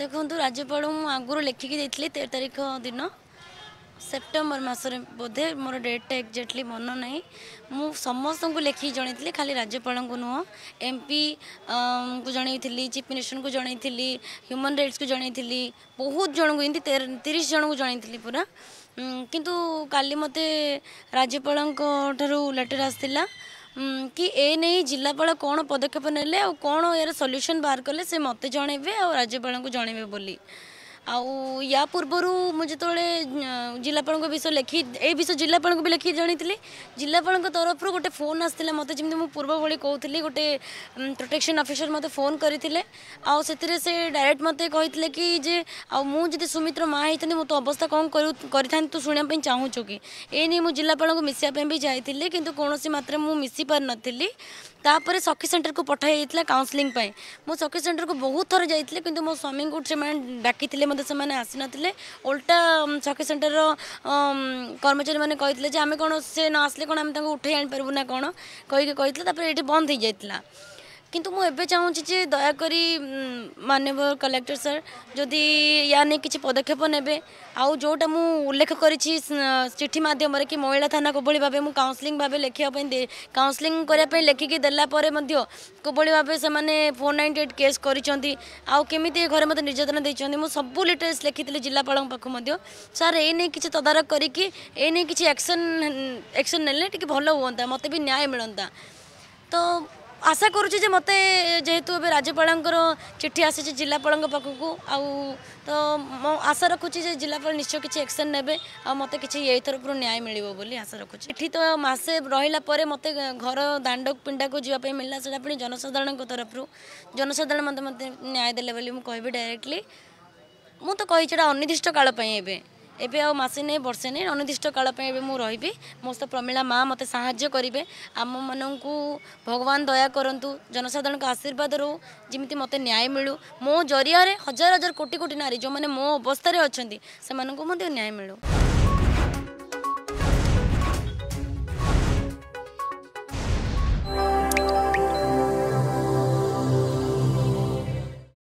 ଦେଖନ୍ତୁ ରାଜ୍ୟପାଳ ମୁଁ ଆଗରୁ ଲେଖିକି ଦେଇଥିଲି ତେର ତାରିଖ ଦିନ ସେପ୍ଟେମ୍ବର ମାସରେ ବୋଧେ ମୋର ଡେଟ୍ଟା ଏକ୍ଜାକ୍ଟଲି ମନ ନାହିଁ ମୁଁ ସମସ୍ତଙ୍କୁ ଲେଖିକି ଜଣେଇଥିଲି ଖାଲି ରାଜ୍ୟପାଳଙ୍କୁ ନୁହଁ ଏମ୍ପିଙ୍କୁ ଜଣେଇଥିଲି ଚିଫ୍ ମିନିଷ୍ଟରଙ୍କୁ ଜଣେଇଥିଲି ହ୍ୟୁମାନ୍ ରାଇଟ୍ସକୁ ଜଣେଇଥିଲି ବହୁତ ଜଣଙ୍କୁ ଏମିତି ତିରିଶ ଜଣଙ୍କୁ ଜଣେଇଥିଲି ପୁରା କିନ୍ତୁ କାଲି ମୋତେ ରାଜ୍ୟପାଳଙ୍କ ଠାରୁ ଲେଟର୍ ଆସିଥିଲା କି ଏ ନେଇ ଜିଲ୍ଲାପାଳ କ'ଣ ପଦକ୍ଷେପ ନେଲେ ଆଉ କ'ଣ ଏହାର ସଲ୍ୟୁସନ୍ ବାହାର କଲେ ସେ ମୋତେ ଜଣେଇବେ ଆଉ ରାଜ୍ୟପାଳଙ୍କୁ ଜଣେଇବେ ବୋଲି आ पूर्वर मुझे जो जिलापा विषय लिखी ए विषय जिलापा भी लिखी जाणी जिलापा तरफ रू गए फोन आसाला मतलब जमी पूर्व भाई कहती गोटे प्रोटेक्शन अफिसर मतलब फोन करते से डायरेक्ट मत कही कि मुझे सुमित्र माँ होती मो अवस्था कौन कर तू शुणा चाहूचु कि एने जिलापा मिसाप भी जाइली कि कौन मात्र मिसी पार नी तापर सखी सेंटर को पठाई जाता काउनसलींग मो सखी सेंटर को बहुत थर जा कि मो स्वामी को डाकि ମଧ୍ୟ ସେମାନେ ଆସିନଥିଲେ ଓଲ୍ଟା ସଖୀ ସେଣ୍ଟରର କର୍ମଚାରୀମାନେ କହିଥିଲେ ଯେ ଆମେ କ'ଣ ସେ ନ ଆସିଲେ କ'ଣ ଆମେ ତାଙ୍କୁ ଉଠାଇ ଆଣିପାରିବୁ ନା କ'ଣ କହିକି କହିଥିଲେ ତାପରେ ଏଠି ବନ୍ଦ ହେଇଯାଇଥିଲା କିନ୍ତୁ ମୁଁ ଏବେ ଚାହୁଁଛି ଯେ ଦୟାକରି ମାନ୍ୟବର କଲେକ୍ଟର ସାର୍ ଯଦି ୟା ନେଇ କିଛି ପଦକ୍ଷେପ ନେବେ ଆଉ ଯେଉଁଟା ମୁଁ ଉଲ୍ଲେଖ କରିଛି ଚିଠି ମାଧ୍ୟମରେ କି ମହିଳା ଥାନା କୋଭଳି ଭାବେ ମୁଁ କାଉନ୍ସେଲିଂ ଭାବେ ଲେଖିବା ପାଇଁ କାଉନ୍ସେଲିଂ କରିବା ପାଇଁ ଲେଖିକି ଦେଲା ପରେ ମଧ୍ୟ କୋଭଳି ଭାବେ ସେମାନେ ଫୋର୍ ନାଇଣ୍ଟି ଏଇଟ୍ କେସ୍ କରିଛନ୍ତି ଆଉ କେମିତି ଏ ଘରେ ମୋତେ ନିର୍ଯାତନା ଦେଇଛନ୍ତି ମୁଁ ସବୁ ଲେଟର୍ସ ଲେଖିଥିଲି ଜିଲ୍ଲାପାଳଙ୍କ ପାଖକୁ ମଧ୍ୟ ସାର୍ ଏ ନେଇ କିଛି ତଦାରଖ କରିକି ଏ ନେଇ କିଛି ଆକ୍ସନ୍ ଆକ୍ସନ୍ ନେଲେ ଟିକେ ଭଲ ହୁଅନ୍ତା ମୋତେ ବି ନ୍ୟାୟ ମିଳନ୍ତା ତ আশা করুছি যে মতো যেহেতু এবার রাজ্যপাল চিঠি আসিছে জেলাপাল পাখকু আউ তো আশা রাখুছি যে জেলাপাল নিশ্চয় কিছু একশন নেবে আর কিছু এই তরফর ন্যায় মিলব বলে আশা রাখুছি এটি তো মাসে রহলা পরে মতো ঘর দাণ্ড পিণ্ডাকু যাওয়া মিললা সেটা পুঁ জনসাধারণ তরফর জনসাধারণ মতো মতো ন্যায় দেবে বলে মু কবি ডাইরেক্টলি ମୁଁ ତ କହିଛି ଏଇଟା ଅନିର୍ଦ୍ଦିଷ୍ଟ କାଳ ପାଇଁ ଏବେ ଆଉ ମାସେ ନେଇ ବର୍ଷେ ନେଇ ଅନିର୍ଦ୍ଦିଷ୍ଟ କାଳ ପାଇଁ ଏବେ ମୁଁ ରହିବି ମୋ ସହିତ ପ୍ରମିଳା ମା ମୋତେ ସାହାଯ୍ୟ କରିବେ ଆମମାନଙ୍କୁ ଭଗବାନ ଦୟା କରନ୍ତୁ ଜନସାଧାରଣଙ୍କ ଆଶୀର୍ବାଦ ରହୁ ଯେମିତି ମୋତେ ନ୍ୟାୟ ମିଳୁ ମୋ ଜରିଆରେ ହଜାର ହଜାର କୋଟି କୋଟି ନାରୀ ଯେଉଁମାନେ ମୋ ଅବସ୍ଥାରେ ଅଛନ୍ତି ସେମାନଙ୍କୁ ମଧ୍ୟ ନ୍ୟାୟ ମିଳୁ